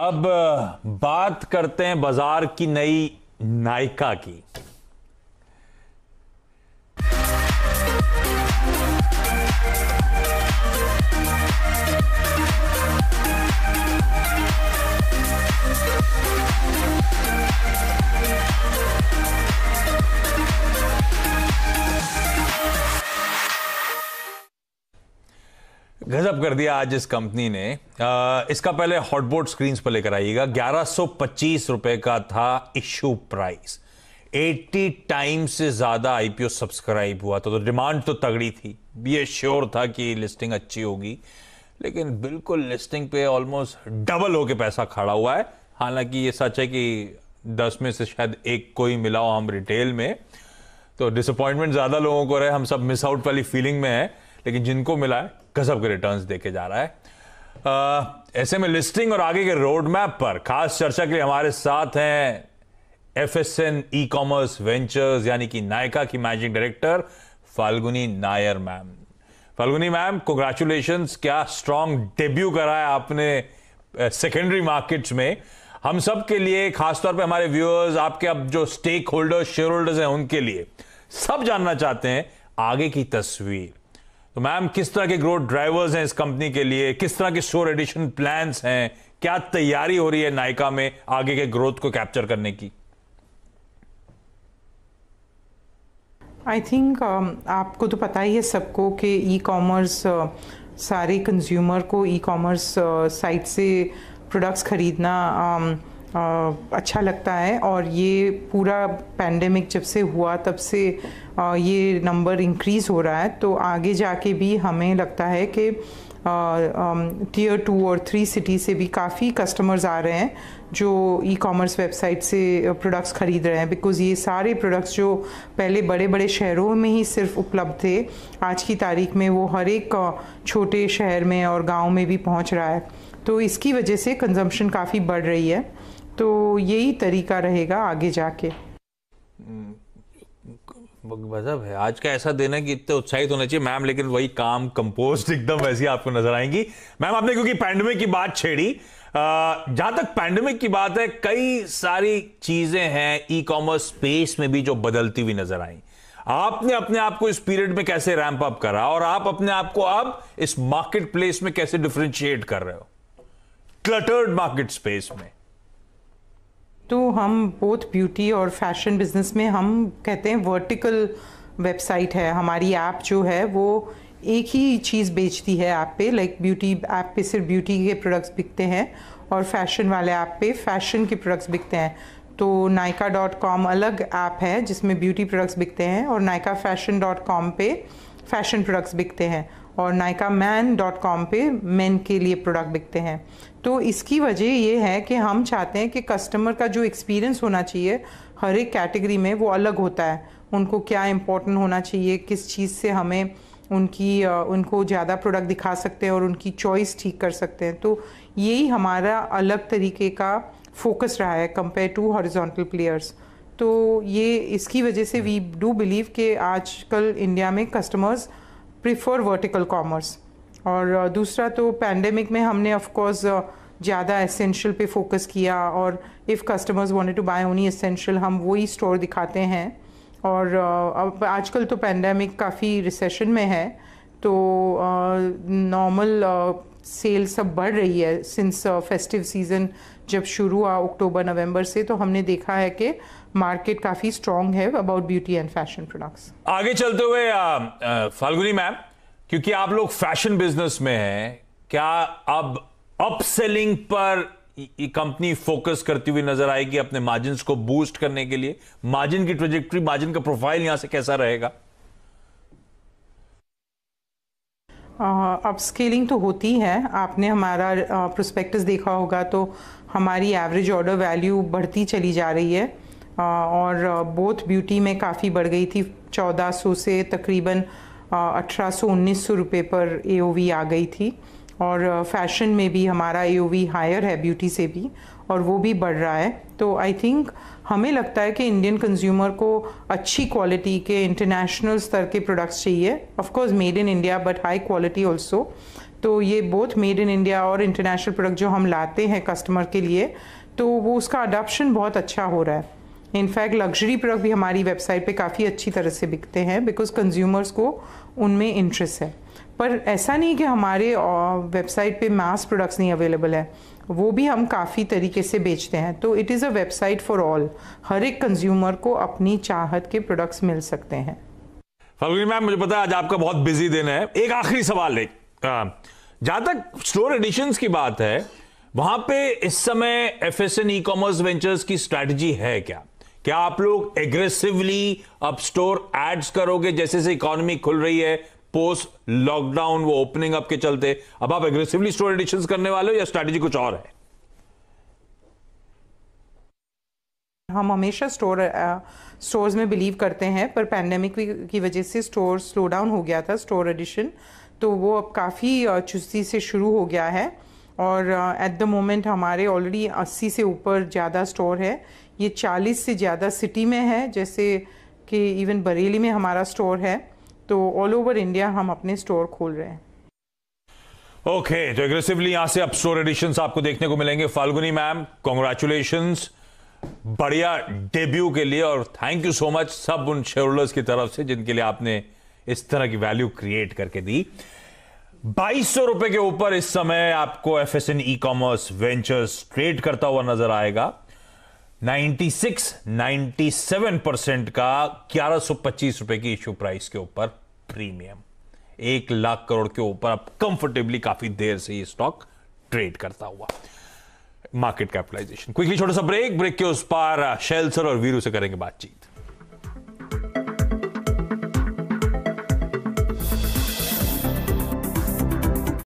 अब बात करते हैं बाजार की नई नायका की गजब कर दिया आज इस कंपनी ने आ, इसका पहले हॉटबोर्ड स्क्रीन पर लेकर आइएगा ग्यारह रुपए का था इश्यू प्राइस 80 टाइम से ज्यादा आईपीओ सब्सक्राइब हुआ था तो डिमांड तो तगड़ी थी ये श्योर था कि लिस्टिंग अच्छी होगी लेकिन बिल्कुल लिस्टिंग पे ऑलमोस्ट डबल होके पैसा खड़ा हुआ है हालांकि ये सच है कि दस में से शायद एक को ही मिला हो हम रिटेल में तो डिसअपॉइंटमेंट ज़्यादा लोगों को रहे हम सब मिस आउट वाली फीलिंग में है लेकिन जिनको मिला है गजब के रिटर्न देखे जा रहा है ऐसे में लिस्टिंग और आगे के रोड मैप पर खास चर्चा के लिए हमारे साथ हैं F S N E commerce ventures यानी कि नायका की managing director Falguni Nair ma'am Falguni ma'am congratulation क्या स्ट्रांग डेब्यू करा है आपने सेकेंडरी मार्केट्स में हम सब के लिए खासतौर पे हमारे व्यूअर्स आपके अब जो स्टेक होल्डर्स शेयर होल्डर्स हैं उनके लिए सब जानना चाहते हैं आगे की तस्वीर तो मैम किस तरह के ग्रोथ ड्राइवर्स हैं इस कंपनी के लिए किस तरह के शोर एडिशन प्लान्स हैं क्या तैयारी हो रही है नायका में आगे के ग्रोथ को कैप्चर करने की आई थिंक uh, आपको तो पता ही है सबको कि ई कॉमर्स uh, सारे कंज्यूमर को ई कॉमर्स साइट से प्रोडक्ट्स खरीदना um, अच्छा लगता है और ये पूरा पैंडमिक जब से हुआ तब से ये नंबर इंक्रीज़ हो रहा है तो आगे जाके भी हमें लगता है कि टीयर टू और थ्री सिटी से भी काफ़ी कस्टमर्स आ रहे हैं जो ई कॉमर्स वेबसाइट से प्रोडक्ट्स ख़रीद रहे हैं बिकॉज़ ये सारे प्रोडक्ट्स जो पहले बड़े बड़े शहरों में ही सिर्फ उपलब्ध थे आज की तारीख में वो हर एक छोटे शहर में और गांव में भी पहुंच रहा है तो इसकी वजह से कंजम्पशन काफ़ी बढ़ रही है तो यही तरीका रहेगा आगे जाके हम्म, गजब है आज का ऐसा दिन है कि इतने उत्साहित होना चाहिए मैम लेकिन वही काम कंपोस्ट एकदम वैसी आपको नजर आएंगी मैम आपने क्योंकि पैंडमिक की बात छेड़ी जहां तक पैंडमिक की बात है कई सारी चीजें हैं ई कॉमर्स स्पेस में भी जो बदलती हुई नजर आई आपने अपने आप को इस पीरियड में कैसे रैंप अप करा और आप अपने आप को अब इस मार्केट प्लेस में कैसे डिफ्रेंशिएट कर रहे हो क्लटर्ड मार्केट स्पेस में तो हम बोथ ब्यूटी और फैशन बिजनेस में हम कहते हैं वर्टिकल वेबसाइट है हमारी ऐप जो है वो एक ही चीज़ बेचती है ऐप पे लाइक ब्यूटी ऐप पे सिर्फ ब्यूटी के प्रोडक्ट्स बिकते हैं और फैशन वाले ऐप पे फैशन के प्रोडक्ट्स बिकते हैं तो नायका डॉट कॉम अलग ऐप है जिसमें ब्यूटी प्रोडक्ट्स बिकते हैं और नायका फैशन डॉट कॉम पर फैशन प्रोडक्ट्स बिकते हैं और नायका मैन डॉट कॉम पर मैन के लिए प्रोडक्ट बिकते हैं तो इसकी वजह ये है कि हम चाहते हैं कि कस्टमर का जो एक्सपीरियंस होना चाहिए हर एक कैटेगरी में वो अलग होता है उनको क्या इम्पोर्टेंट होना चाहिए किस चीज़ से हमें उनकी उनको ज़्यादा प्रोडक्ट दिखा सकते हैं और उनकी चॉइस ठीक कर सकते हैं तो यही हमारा अलग तरीके का फोकस रहा है कंपेयर टू हॉरिजॉन्टल प्लेयर्स तो ये इसकी वजह से वी डू बिलीव कि आजकल इंडिया में कस्टमर्स प्रीफर वर्टिकल कॉमर्स और uh, दूसरा तो पैंडमिक में हमने ऑफकोर्स ज़्यादा एसेंशियल पे फोकस किया और if customers wanted to buy only essential हम वही स्टोर दिखाते हैं और uh, अब आजकल तो पैंडमिक काफ़ी रिसेशन में है तो नॉर्मल uh, सेल सब बढ़ रही है सिंस फेस्टिव सीज़न जब शुरू हुआ अक्टूबर नवंबर से तो हमने देखा है कि मार्केट काफ़ी स्ट्रॉन्ग है about beauty and fashion products आगे चलते हुए uh, uh, फाल्गुनी मैम क्योंकि आप लोग फैशन बिजनेस में हैं क्या अब अप सेलिंग पर कंपनी फोकस करती हुई नजर आएगी अपने मार्जिन को बूस्ट करने के लिए मार्जिन की ट्रेजेक्ट्री मार्जिन का प्रोफाइल यहां से कैसा रहेगा अब स्केलिंग तो होती है आपने हमारा प्रोस्पेक्टस देखा होगा तो हमारी एवरेज ऑर्डर वैल्यू बढ़ती चली जा रही है और बोथ ब्यूटी में काफ़ी बढ़ गई थी 1400 से तकरीबन उन्नीस सौ रुपये पर एओवी आ गई थी और फैशन में भी हमारा ए हायर है ब्यूटी से भी और वो भी बढ़ रहा है तो आई थिंक हमें लगता है कि इंडियन कंज्यूमर को अच्छी क्वालिटी के इंटरनेशनल स्तर के प्रोडक्ट्स चाहिए of course made in India but high quality also तो ये बोथ मेड इन इंडिया और इंटरनेशनल प्रोडक्ट जो हम लाते हैं कस्टमर के लिए तो वो उसका अडॉप्शन बहुत अच्छा हो रहा है इनफैक्ट लग्जरी प्रोडक्ट भी हमारी वेबसाइट पे काफ़ी अच्छी तरह से बिकते हैं बिकॉज कंज्यूमर्स को उनमें इंटरेस्ट है पर ऐसा नहीं कि हमारे वेबसाइट पे मास प्रोडक्ट्स नहीं अवेलेबल है वो भी हम काफ़ी तरीके से बेचते हैं तो it is a website for all हर एक कंज्यूमर को अपनी चाहत के प्रोडक्ट्स मिल सकते हैं फलगुनी मैम मुझे पता है आज आपका बहुत बिजी दिन है एक आखिरी सवाल एक जहाँ तक स्टोर एडिशंस की बात है वहां पे इस समय F S N E commerce ventures की स्ट्रेटजी है क्या क्या आप लोग एग्रेसिवली अब स्टोर एड्स करोगे जैसे जैसे इकोनॉमी खुल रही है पोस्ट लॉकडाउन वो ओपनिंग अप के चलते अब आप एग्रेसिवली स्टोर एडिशन करने वाले हो या स्ट्रेटेजी कुछ और है हम हमेशा स्टोर स्टोर्स में बिलीव करते हैं पर पैंडेमिक की वजह से स्टोर स्लो डाउन हो गया था स्टोर एडिशन तो वो अब काफ़ी चुस्ती से शुरू हो गया है और एट द मोमेंट हमारे ऑलरेडी 80 से ऊपर ज़्यादा स्टोर है ये 40 से ज़्यादा सिटी में है जैसे कि इवन बरेली में हमारा स्टोर है तो ऑल ओवर इंडिया हम अपने स्टोर खोल रहे हैं ओके okay, तो एग्रेसिवली यहां से अब स्टोर एडिशन आपको देखने को मिलेंगे फाल्गुनी मैम कॉन्ग्रेचुलेशन बढ़िया डेब्यू के लिए और थैंक यू सो मच सब उन शेयरहोल्डर्स की तरफ से जिनके लिए आपने इस तरह की वैल्यू क्रिएट करके दी बाईस सौ रुपए के ऊपर इस समय आपको F S N E commerce ventures trade करता हुआ नजर आएगा 96 97 परसेंट का ग्यारह रुपए की इश्यू प्राइस के ऊपर प्रीमियम एक लाख करोड़ के ऊपर आप कंफर्टेबली काफी देर से ये स्टॉक ट्रेड करता हुआ मार्केट कैपिटलाइजेशन क्विकली छोटा सा ब्रेक ब्रेक के उस पार शेल्सर और वीरू से करेंगे बातचीत